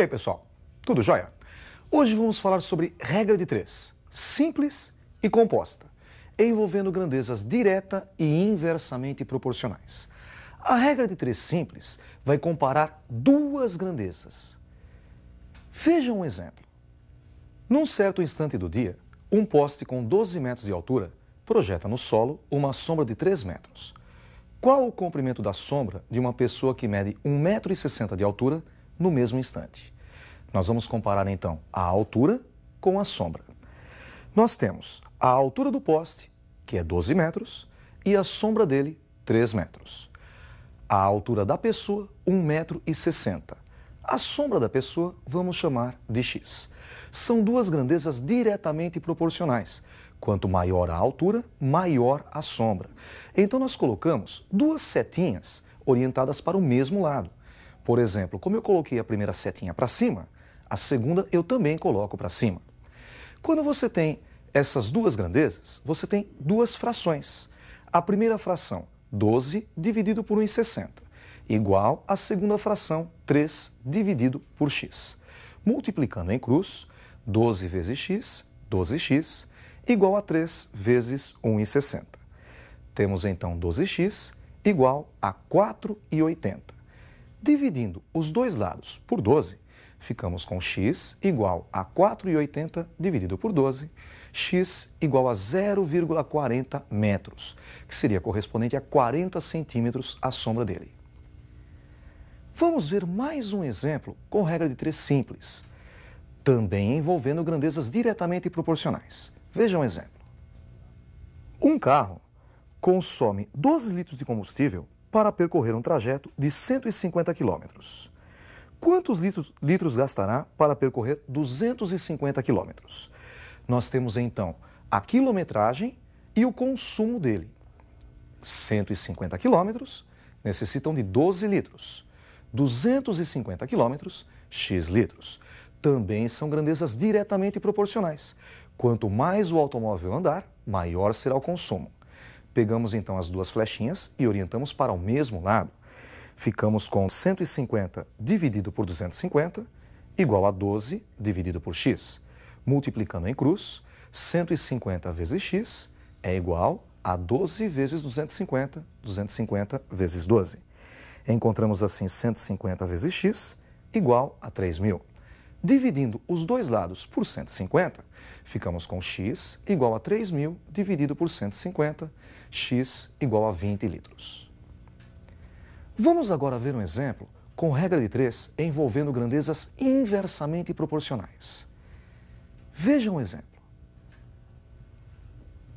E aí, pessoal? Tudo jóia? Hoje vamos falar sobre regra de três, simples e composta, envolvendo grandezas direta e inversamente proporcionais. A regra de três simples vai comparar duas grandezas. Veja um exemplo. Num certo instante do dia, um poste com 12 metros de altura projeta no solo uma sombra de 3 metros. Qual o comprimento da sombra de uma pessoa que mede 1,60m de altura no mesmo instante? Nós vamos comparar então a altura com a sombra. Nós temos a altura do poste, que é 12 metros, e a sombra dele, 3 metros. A altura da pessoa, 1,60 m. A sombra da pessoa vamos chamar de x. São duas grandezas diretamente proporcionais. Quanto maior a altura, maior a sombra. Então nós colocamos duas setinhas orientadas para o mesmo lado. Por exemplo, como eu coloquei a primeira setinha para cima, a segunda eu também coloco para cima. Quando você tem essas duas grandezas, você tem duas frações. A primeira fração, 12 dividido por 1,60, igual à segunda fração, 3 dividido por x. Multiplicando em cruz, 12 vezes x, 12x, igual a 3 vezes 1,60. Temos então 12x igual a 4,80. Dividindo os dois lados por 12, ficamos com x igual a 4,80 dividido por 12, x igual a 0,40 metros, que seria correspondente a 40 centímetros à sombra dele. Vamos ver mais um exemplo com regra de três simples, também envolvendo grandezas diretamente proporcionais. Veja um exemplo. Um carro consome 12 litros de combustível para percorrer um trajeto de 150 quilômetros quantos litros, litros gastará para percorrer 250 quilômetros. Nós temos então a quilometragem e o consumo dele. 150 quilômetros necessitam de 12 litros. 250 quilômetros, X litros. Também são grandezas diretamente proporcionais. Quanto mais o automóvel andar, maior será o consumo. Pegamos então as duas flechinhas e orientamos para o mesmo lado ficamos com 150 dividido por 250 igual a 12 dividido por x. Multiplicando em cruz, 150 vezes x é igual a 12 vezes 250, 250 vezes 12. Encontramos assim 150 vezes x igual a 3.000. Dividindo os dois lados por 150, ficamos com x igual a 3.000 dividido por 150, x igual a 20 litros. Vamos agora ver um exemplo com regra de três envolvendo grandezas inversamente proporcionais. Veja um exemplo.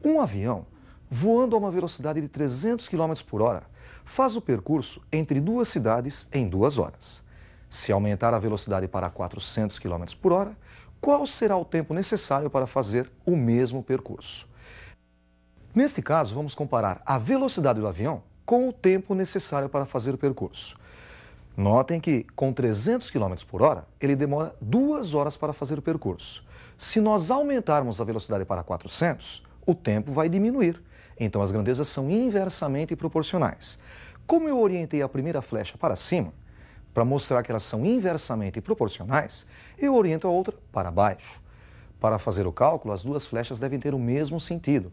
Um avião voando a uma velocidade de 300 km por hora faz o percurso entre duas cidades em duas horas. Se aumentar a velocidade para 400 km por hora, qual será o tempo necessário para fazer o mesmo percurso? Neste caso, vamos comparar a velocidade do avião com o tempo necessário para fazer o percurso. Notem que com 300 km por hora, ele demora duas horas para fazer o percurso. Se nós aumentarmos a velocidade para 400, o tempo vai diminuir. Então as grandezas são inversamente proporcionais. Como eu orientei a primeira flecha para cima, para mostrar que elas são inversamente proporcionais, eu oriento a outra para baixo. Para fazer o cálculo, as duas flechas devem ter o mesmo sentido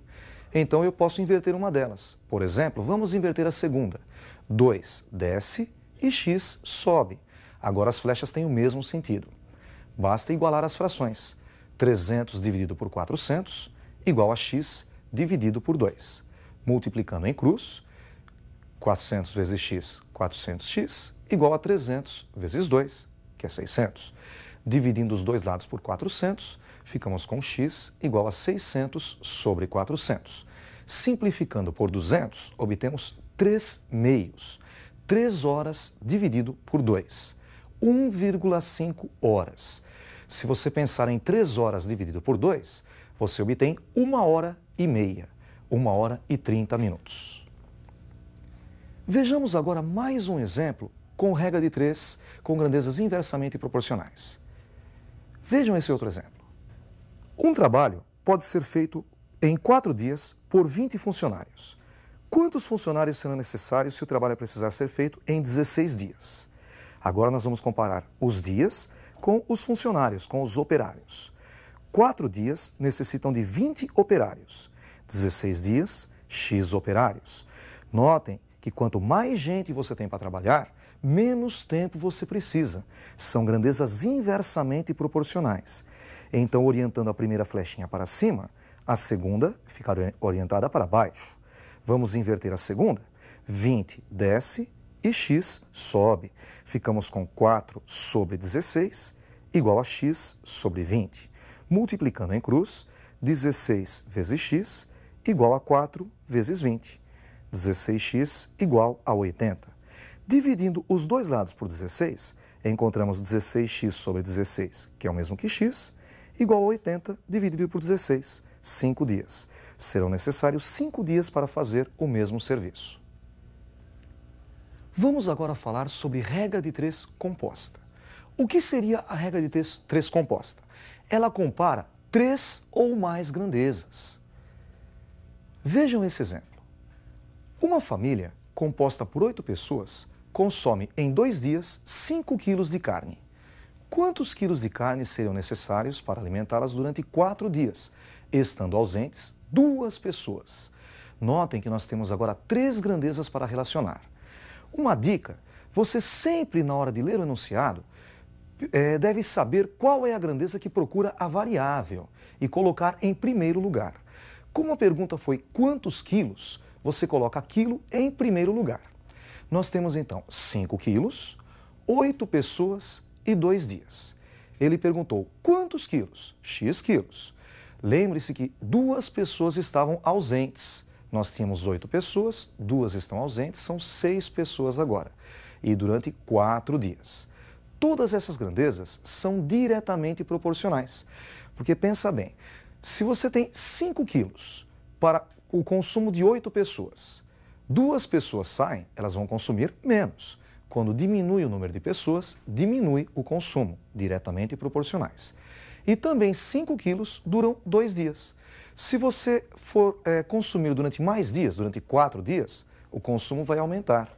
então eu posso inverter uma delas. Por exemplo, vamos inverter a segunda. 2 desce e x sobe. Agora as flechas têm o mesmo sentido. Basta igualar as frações. 300 dividido por 400 igual a x dividido por 2. Multiplicando em cruz, 400 vezes x, 400x, igual a 300 vezes 2, que é 600. Dividindo os dois lados por 400, ficamos com x igual a 600 sobre 400. Simplificando por 200, obtemos 3 meios. 3 horas dividido por 2, 1,5 horas. Se você pensar em 3 horas dividido por 2, você obtém 1 hora e meia, 1 hora e 30 minutos. Vejamos agora mais um exemplo com regra de 3, com grandezas inversamente proporcionais. Vejam esse outro exemplo. Um trabalho pode ser feito em quatro dias por 20 funcionários. Quantos funcionários serão necessários se o trabalho precisar ser feito em 16 dias? Agora nós vamos comparar os dias com os funcionários, com os operários. Quatro dias necessitam de 20 operários, 16 dias, X operários. Notem que quanto mais gente você tem para trabalhar, menos tempo você precisa. São grandezas inversamente proporcionais. Então, orientando a primeira flechinha para cima, a segunda ficará orientada para baixo. Vamos inverter a segunda. 20 desce e x sobe. Ficamos com 4 sobre 16 igual a x sobre 20. Multiplicando em cruz, 16 vezes x igual a 4 vezes 20. 16x igual a 80. Dividindo os dois lados por 16, encontramos 16x sobre 16, que é o mesmo que x, igual a 80 dividido por 16, 5 dias. Serão necessários 5 dias para fazer o mesmo serviço. Vamos agora falar sobre regra de três composta. O que seria a regra de três, três composta? Ela compara três ou mais grandezas. Vejam esse exemplo. Uma família composta por oito pessoas consome em dois dias 5 quilos de carne quantos quilos de carne seriam necessários para alimentá-las durante quatro dias, estando ausentes duas pessoas. Notem que nós temos agora três grandezas para relacionar. Uma dica: você sempre, na hora de ler o enunciado, é, deve saber qual é a grandeza que procura a variável e colocar em primeiro lugar. Como a pergunta foi quantos quilos, você coloca quilo em primeiro lugar. Nós temos então 5 quilos, 8 pessoas e dois dias. Ele perguntou: quantos quilos? X quilos. Lembre-se que duas pessoas estavam ausentes. Nós tínhamos oito pessoas, duas estão ausentes, são seis pessoas agora. E durante quatro dias. Todas essas grandezas são diretamente proporcionais. Porque pensa bem, se você tem 5 quilos para o consumo de oito pessoas, duas pessoas saem, elas vão consumir menos. Quando diminui o número de pessoas, diminui o consumo, diretamente proporcionais. E também 5 quilos duram dois dias. Se você for é, consumir durante mais dias, durante quatro dias, o consumo vai aumentar.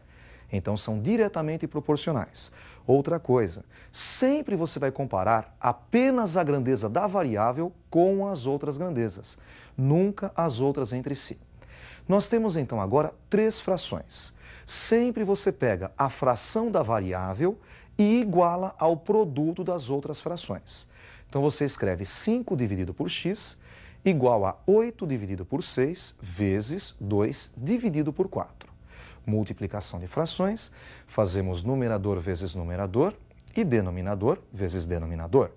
Então são diretamente proporcionais. Outra coisa, sempre você vai comparar apenas a grandeza da variável com as outras grandezas, nunca as outras entre si. Nós temos então agora três frações. Sempre você pega a fração da variável e iguala ao produto das outras frações. Então você escreve 5 dividido por x igual a 8 dividido por 6 vezes 2 dividido por 4. Multiplicação de frações, fazemos numerador vezes numerador e denominador vezes denominador.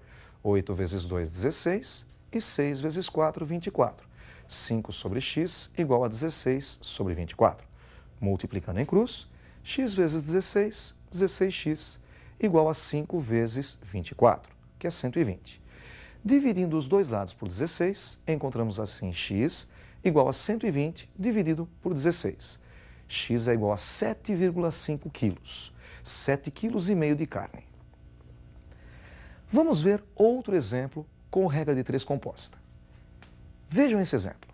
8 vezes 2, 16 e 6 vezes 4, 24. 5 sobre x igual a 16 sobre 24 multiplicando em cruz, x vezes 16, 16x, igual a 5 vezes 24, que é 120. Dividindo os dois lados por 16, encontramos assim x igual a 120 dividido por 16. x é igual a 7,5 quilos, 7 quilos e meio de carne. Vamos ver outro exemplo com regra de três composta. Vejam esse exemplo.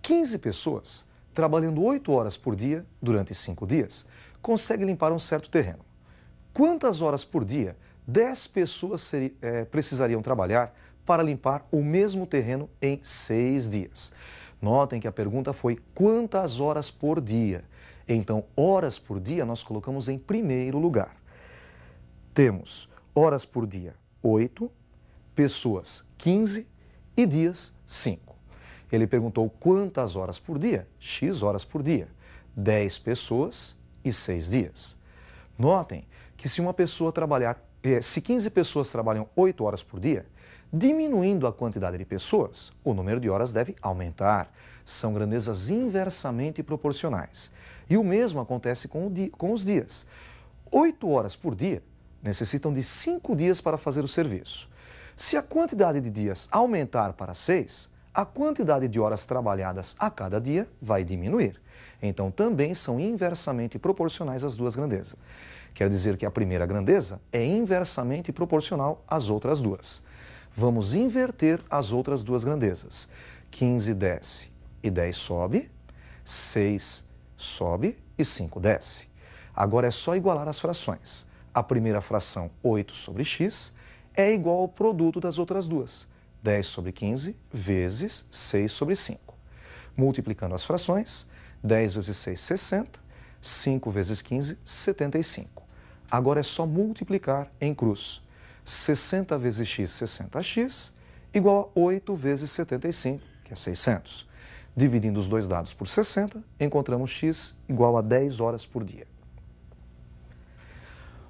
15 pessoas trabalhando oito horas por dia durante cinco dias, consegue limpar um certo terreno. Quantas horas por dia 10 pessoas é, precisariam trabalhar para limpar o mesmo terreno em seis dias? Notem que a pergunta foi quantas horas por dia. Então, horas por dia nós colocamos em primeiro lugar. Temos horas por dia 8, pessoas 15 e dias 5. Ele perguntou quantas horas por dia? X horas por dia. 10 pessoas e 6 dias. Notem que se uma pessoa trabalhar, eh, se 15 pessoas trabalham 8 horas por dia, diminuindo a quantidade de pessoas, o número de horas deve aumentar. São grandezas inversamente proporcionais. E o mesmo acontece com, dia, com os dias. 8 horas por dia necessitam de 5 dias para fazer o serviço. Se a quantidade de dias aumentar para 6, a quantidade de horas trabalhadas a cada dia vai diminuir. Então, também são inversamente proporcionais as duas grandezas. Quer dizer que a primeira grandeza é inversamente proporcional às outras duas. Vamos inverter as outras duas grandezas. 15 desce e 10 sobe, 6 sobe e 5 desce. Agora é só igualar as frações. A primeira fração, 8 sobre x, é igual ao produto das outras duas. 10 sobre 15 vezes 6 sobre 5. Multiplicando as frações, 10 vezes 6, 60, 5 vezes 15, 75. Agora é só multiplicar em cruz. 60 vezes x, 60x, igual a 8 vezes 75, que é 600. Dividindo os dois dados por 60, encontramos x igual a 10 horas por dia.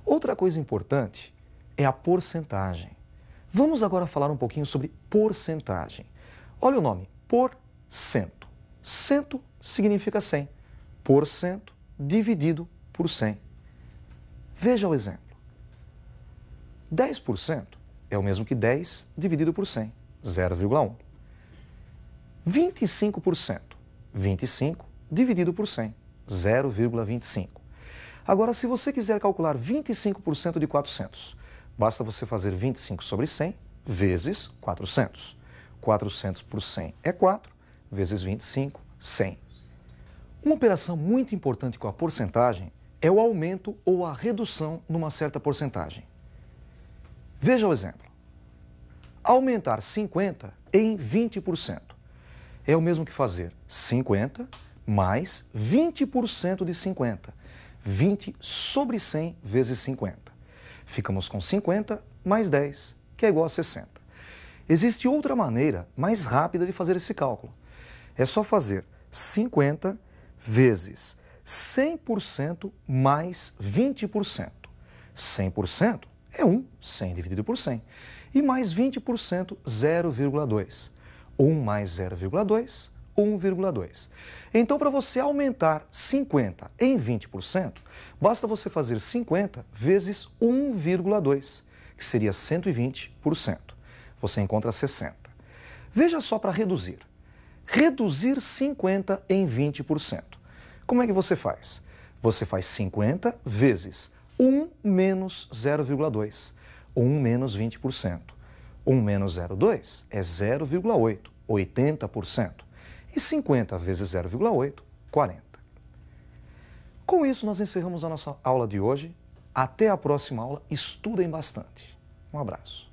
Outra coisa importante é a porcentagem. Vamos agora falar um pouquinho sobre porcentagem. Olha o nome, por cento. Cento significa 100. Por cento dividido por 100. Veja o exemplo. 10% é o mesmo que 10 dividido por 100, 0,1. 25%, 25 dividido por 100, 0,25. Agora, se você quiser calcular 25% de 400, Basta você fazer 25 sobre 100 vezes 400. 400 por 100 é 4, vezes 25, 100. Uma operação muito importante com a porcentagem é o aumento ou a redução numa certa porcentagem. Veja o exemplo. Aumentar 50 em 20% é o mesmo que fazer 50 mais 20% de 50. 20 sobre 100 vezes 50. Ficamos com 50 mais 10, que é igual a 60. Existe outra maneira mais rápida de fazer esse cálculo. É só fazer 50 vezes 100% mais 20%. 100% é 1, 100 dividido por 100. E mais 20%, 0,2. 1 mais 0,2, 1,2. Então, para você aumentar 50 em 20%, basta você fazer 50 vezes 1,2, que seria 120%. Você encontra 60. Veja só para reduzir. Reduzir 50 em 20%. Como é que você faz? Você faz 50 vezes 1 menos 0,2, 1 menos 20%. 1 menos 0,2 é 0,8, 80%. E 50 vezes 0,8, 40. Com isso, nós encerramos a nossa aula de hoje. Até a próxima aula. Estudem bastante. Um abraço.